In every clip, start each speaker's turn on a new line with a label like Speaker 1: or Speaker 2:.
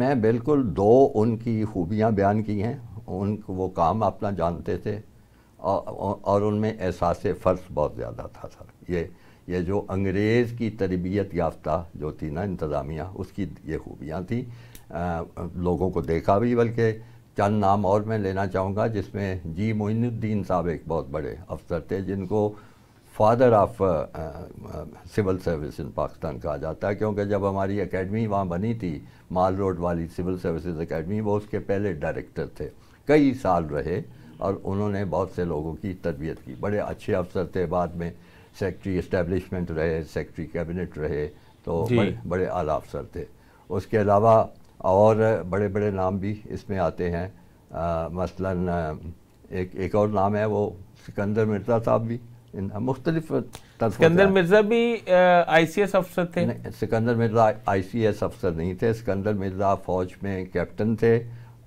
Speaker 1: मैं बिल्कुल दो उनकी खूबियाँ बयान की हैं उन वो काम अपना जानते थे और, और उनमें एहसास फ़र्श बहुत ज़्यादा था सर ये ये जो अंग्रेज़ की तरबियत याफ्ता जो थी ना इंतज़ामिया उसकी ये खूबियाँ थी आ, लोगों को देखा भी बल्कि चंद नाम और मैं लेना चाहूँगा जिसमें जी मोइनुद्दीन साहब एक बहुत बड़े अफसर थे जिनको father of civil service in Pakistan कहा जाता है क्योंकि जब हमारी एकेडमी वहाँ बनी थी माल रोड वाली सिविल सर्विसेज एकेडमी वो उसके पहले डायरेक्टर थे कई साल रहे और उन्होंने बहुत से लोगों की तरबियत की बड़े अच्छे अफसर थे बाद में सेक्रेटरी इस्टेबलिशमेंट रहे सेक्रेटरी कैबिनेट रहे तो बड़े, बड़े आला अफसर थे उसके अलावा और बड़े बड़े नाम भी इसमें आते हैं मसला एक एक और नाम है वो सिकंदर मिर्जा साहब भी मुख्तलिफ सिकंदर मिर्जा भी आई सी एस अफसर थे Sikandar Mirza I C S अफसर नहीं थे सिकंदर मिर्जा फौज में कैप्टन थे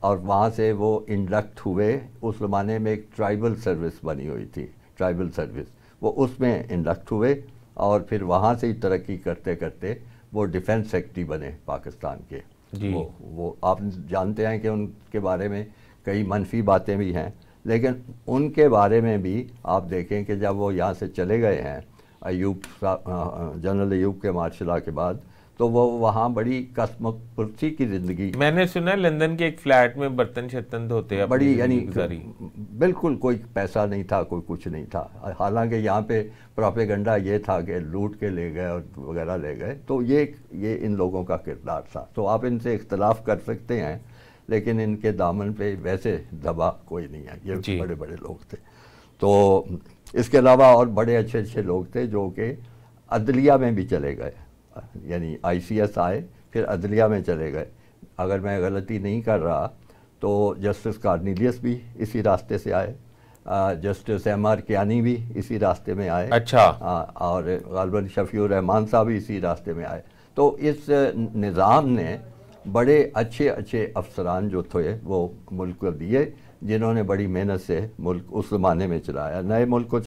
Speaker 1: और वहाँ से वो इंडक्ट हुए उस ज़माने में एक ट्राइबल सर्विस बनी हुई थी ट्राइबल सर्विस वो उसमें इंडक्ट हुए और फिर वहाँ से ही तरक्की करते करते वो डिफेंस सेक्रेटरी बने पाकिस्तान के वो वो आप जानते हैं कि उनके बारे में कई मनफी बातें भी हैं लेकिन उनके बारे में भी आप देखें कि जब वो यहाँ से चले गए हैं अयूब जनरल अयूब के मार्शला के बाद तो वो वहाँ बड़ी पुरसी की ज़िंदगी मैंने सुना लंदन के एक फ्लैट में बर्तन शर्तन धोते बड़ी यानी बिल्कुल कोई पैसा नहीं था कोई कुछ नहीं था हालांकि यहाँ पे प्रोपेगंडा ये था कि लूट के ले गए और वगैरह ले गए तो ये ये इन लोगों का किरदार था तो आप इनसे इख्तलाफ कर सकते हैं लेकिन इनके दामन पे वैसे दबा कोई नहीं है ये बड़े बड़े लोग थे तो इसके अलावा और बड़े अच्छे अच्छे लोग थे जो कि अदलिया में भी चले गए यानी आईसीएस आए फिर अदलिया में चले गए अगर मैं गलती नहीं कर रहा तो जस्टिस कार्नीलियस भी इसी रास्ते से आए जस्टिस एम आर कियानी भी इसी रास्ते में आए अच्छा आ, और गालबन शफी रहमान साहब भी इसी रास्ते में आए तो इस निज़ाम ने बड़े अच्छे अच्छे अफसरान जो थे वो मुल्क को दिए जिन्होंने बड़ी मेहनत से मुल्क उस ज़माने में चलाया नए मुल्क को